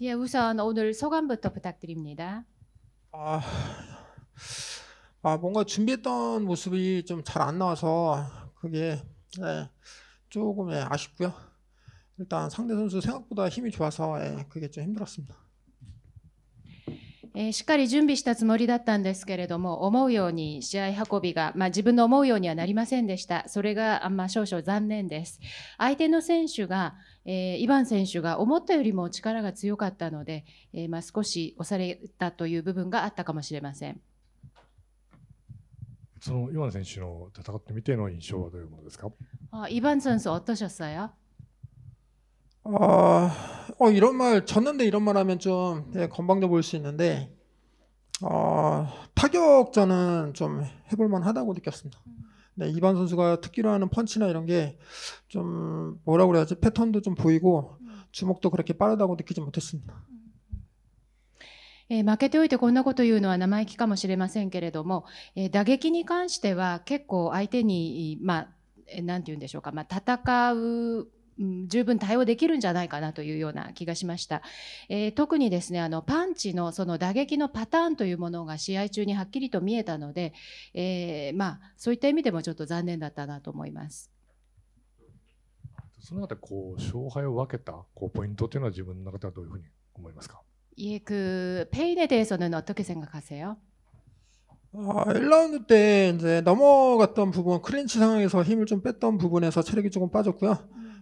예 우선 오늘 소감부터 부탁드립니다. 아, 아 뭔가 준비했던 모습이 좀잘안 나와서 그게 예, 조금 예, 아쉽고요. 일단 상대 선수 생각보다 힘이 좋아서 예, 그게 좀 힘들었습니다. えー、しっかり準備したつもりだったんですけれども、思うように試合運びが、まあ、自分の思うようにはなりませんでした、それが、まあ、少々残念です。相手の選手が、えー、イバン選手が思ったよりも力が強かったので、えー、まあ、少し押されたという部分があったかもしれません。そのイバン選手の戦ってみての印象はどういうものですか。あ、イバン선しゃっ셨어요あ。 어, 이런 말, 졌는데 이런 말 하면 좀 예, 건방져 보일 수 있는데, 어, 타격전은 좀 해볼만 하다고 느꼈습니다. 네, 이반 선수가 특기로 하는 펀치나 이런 게 좀 뭐라고 그래야지 패턴도 좀 보이고 주목도 그렇게 빠르다고 느끼지 못했습니다. えー、負けておいてこんなこと言うのは生意気かもしれませんけれども、えー、打撃に関しては結構相手に、まあ、なんて言うんでしょうか、まあ、戦う 예, うん、十分対応できるんじゃないかなというような気がしました。えー、特にですねあのパンチのその打撃のパターンというものが試合中にはっきりと見えたので、えー、まあ、そういった意味でもちょっと残念だったなと思います。そのあたこう勝敗を分けたこうポイントというのは自分の中ではどういうふうに思いますか예그페인에대해서는어떻게생각하세요어1라운드때이제넘어갔던부분크린치상황에서힘을좀뺐던부분에서체력이조금빠졌고요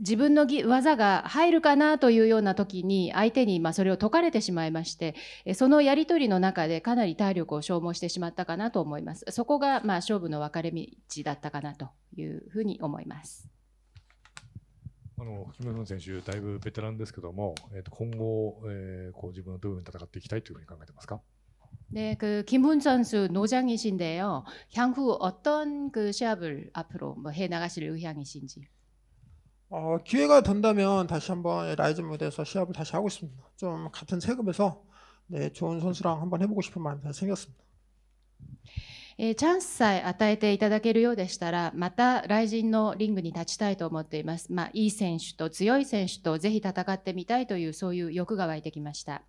自分の技が入るかなというような時に相手にまそれを解かれてしまいましてそのやり取りの中でかなり体力を消耗してしまったかなと思いますそこがま勝負の分かれ道だったかなというふうに思いますあの木村選手だいぶベテランですけども、えー、と今後、えー、こう自分のどういうふうに戦っていきたいというふうに考えてますか네그김훈선수노장이신데요향후어떤그시합을앞으로뭐해나가실의향이신지어기회가된다면다시한번라이즈무대에서시합을다시하고싶습니다좀같은세급에서네좋은선수랑한번해보고싶은마음이다시생겼습니다えチャンスさえ与えていただけるようでしたら、またジンのリングに立ちたいと思っています。まあ、いい選手と強い選手とぜひ戦ってみたいという、そういう欲が湧いてきました。